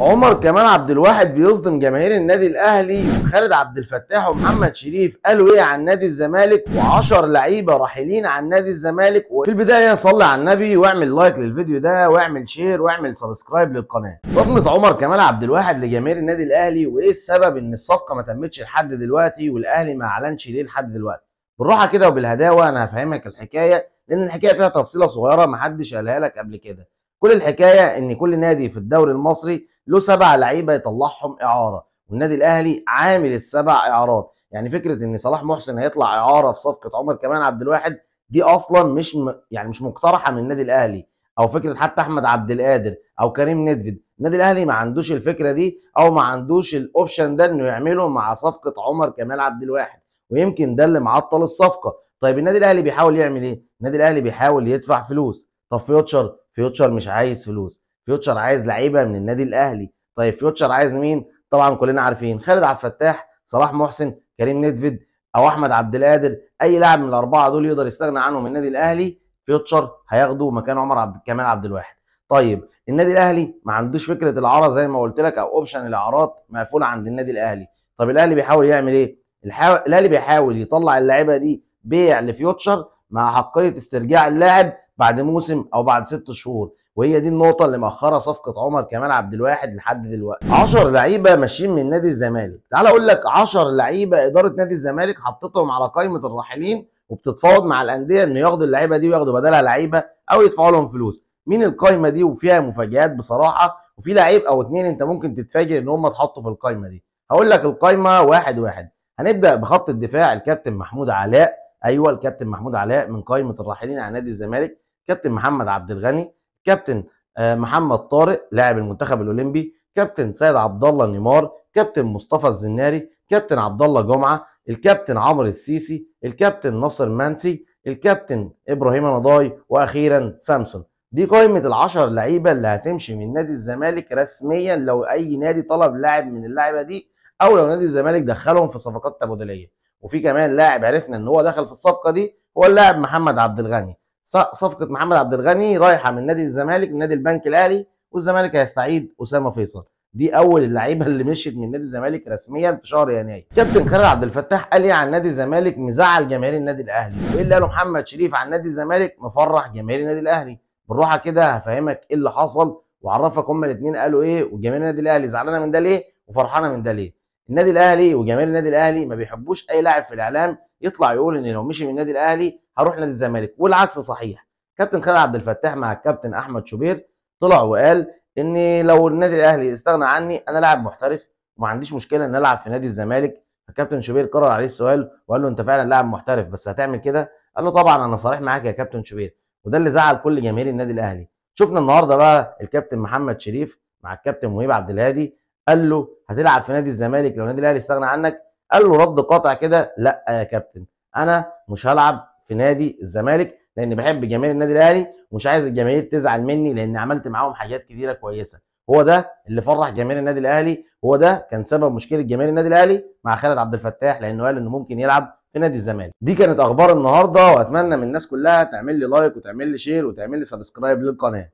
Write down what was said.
عمر كمال عبد الواحد بيصدم جماهير النادي الاهلي وخالد عبد الفتاح ومحمد شريف قالوا ايه عن نادي الزمالك و10 لعيبه راحلين عن نادي الزمالك وفي البدايه صلي على النبي واعمل لايك للفيديو ده واعمل شير واعمل سبسكرايب للقناه صدمه عمر كمال عبد الواحد لجماهير النادي الاهلي وايه السبب ان الصفقه ما تمتش لحد دلوقتي والاهلي ما اعلنش ليه لحد دلوقتي بالراحه كده وبالهداوه انا هفهمك الحكايه لان الحكايه فيها تفصيله صغيره محدش قالها لك قبل كده كل الحكايه ان كل نادي في الدوري المصري له سبع لعيبه يطلعهم اعاره والنادي الاهلي عامل السبع اعارات يعني فكره ان صلاح محسن هيطلع اعاره في صفقه عمر كمان عبد الواحد دي اصلا مش م... يعني مش مقترحه من النادي الاهلي او فكره حتى احمد عبد القادر او كريم ندفد النادي الاهلي ما عندوش الفكره دي او ما عندوش الاوبشن ده انه يعمله مع صفقه عمر كمال عبد الواحد ويمكن ده اللي معطل الصفقه طيب النادي الاهلي بيحاول يعمل ايه النادي الاهلي بيحاول يدفع فلوس طب فيوتشر فيوتشر مش عايز فلوس فيوتشر عايز لعيبه من النادي الاهلي طيب فيوتشر عايز مين طبعا كلنا عارفين خالد عبد الفتاح صلاح محسن كريم نيدفيد او احمد عبد القادر اي لاعب من الاربعه دول يقدر يستغنى عنهم النادي الاهلي فيوتشر هياخده مكان عمر عبد كمال عبد الواحد طيب النادي الاهلي ما عندوش فكره العاره زي ما قلت لك او اوبشن الاعارات مقفوله عند النادي الاهلي طب الاهلي بيحاول يعمل ايه الاهلي بيحاول يطلع اللعيبه دي بيع لفيوتشر مع حقيه استرجاع اللاعب بعد موسم او بعد ست شهور وهي دي النقطه اللي مأخره صفقه عمر كمال عبد الواحد لحد دلوقتي 10 لعيبه ماشيين من نادي الزمالك تعال اقول لك 10 لعيبه اداره نادي الزمالك حطتهم على قائمه الراحلين وبتتفاوض مع الانديه ان ياخدوا اللعيبه دي وياخدوا بدلها لعيبه او يدفعوا لهم فلوس مين القائمه دي وفيها مفاجآت بصراحه وفي لعيب او اتنين انت ممكن تتفاجئ ان هم اتحطوا في القائمه دي هقول لك القائمه واحد واحد هنبدا بخط الدفاع الكابتن محمود علاء ايوه الكابتن محمود علاء من قائمه الراحلين على نادي الزمالك كابتن محمد عبد الغني كابتن آه، محمد طارق لاعب المنتخب الاولمبي كابتن سيد عبد الله نيمار كابتن مصطفى الزناري كابتن عبد الله جمعه الكابتن عمرو السيسي الكابتن ناصر منسي الكابتن ابراهيم نضاي واخيرا سامسون دي قائمه ال ال10 لعيبه اللي هتمشي من نادي الزمالك رسميا لو اي نادي طلب لاعب من اللعيبه دي او لو نادي الزمالك دخلهم في صفقات تبادليه وفي كمان لاعب عرفنا ان هو دخل في الصفقه دي هو اللاعب محمد عبد الغني صفقه محمد عبد الغني رايحه من نادي الزمالك لنادي البنك الاهلي والزمالك هيستعيد اسامه فيصل دي اول اللعيبه اللي مشيت من نادي الزمالك رسميا في شهر يناير كابتن خالد عبد الفتاح قال ايه عن نادي الزمالك مزعل جماهير النادي الاهلي وايه اللي قاله محمد شريف عن نادي الزمالك مفرح جماهير النادي الاهلي بالراحه كده هفهمك ايه اللي حصل وعرفك هما الاثنين قالوا ايه وجماهير النادي الاهلي زعلانه من ده ليه وفرحانه من ده ليه النادي الاهلي وجماهير النادي الاهلي ما بيحبوش اي لاعب في الاعلام يطلع يقول ان لو مشي من النادي الاهلي هروح نادي الزمالك والعكس صحيح كابتن خالد عبد الفتاح مع الكابتن احمد شوبير طلع وقال ان لو النادي الاهلي استغنى عني انا لاعب محترف وما عنديش مشكله ان العب في نادي الزمالك فكابتن شوبير كرر عليه السؤال وقال له انت فعلا لاعب محترف بس هتعمل كده قال له طبعا انا صريح معاك يا كابتن شوبير وده اللي زعل كل جماهير النادي الاهلي شفنا النهارده بقى الكابتن محمد شريف مع الكابتن مهيب عبد الهادي قال له هتلعب في نادي الزمالك لو نادي الاهلي استغنى عنك قال له رد قاطع كده لا يا كابتن انا مش هلعب في نادي الزمالك لان بحب جماهير النادي الاهلي ومش عايز الجماهير تزعل مني لان عملت معاهم حاجات كتيره كويسه هو ده اللي فرح جماهير النادي الاهلي هو ده كان سبب مشكله جماهير النادي الاهلي مع خالد عبد الفتاح لانه قال انه ممكن يلعب في نادي الزمالك دي كانت اخبار النهارده واتمنى من الناس كلها تعمل لي لايك وتعمل لي شير وتعمل لي سبسكرايب للقناه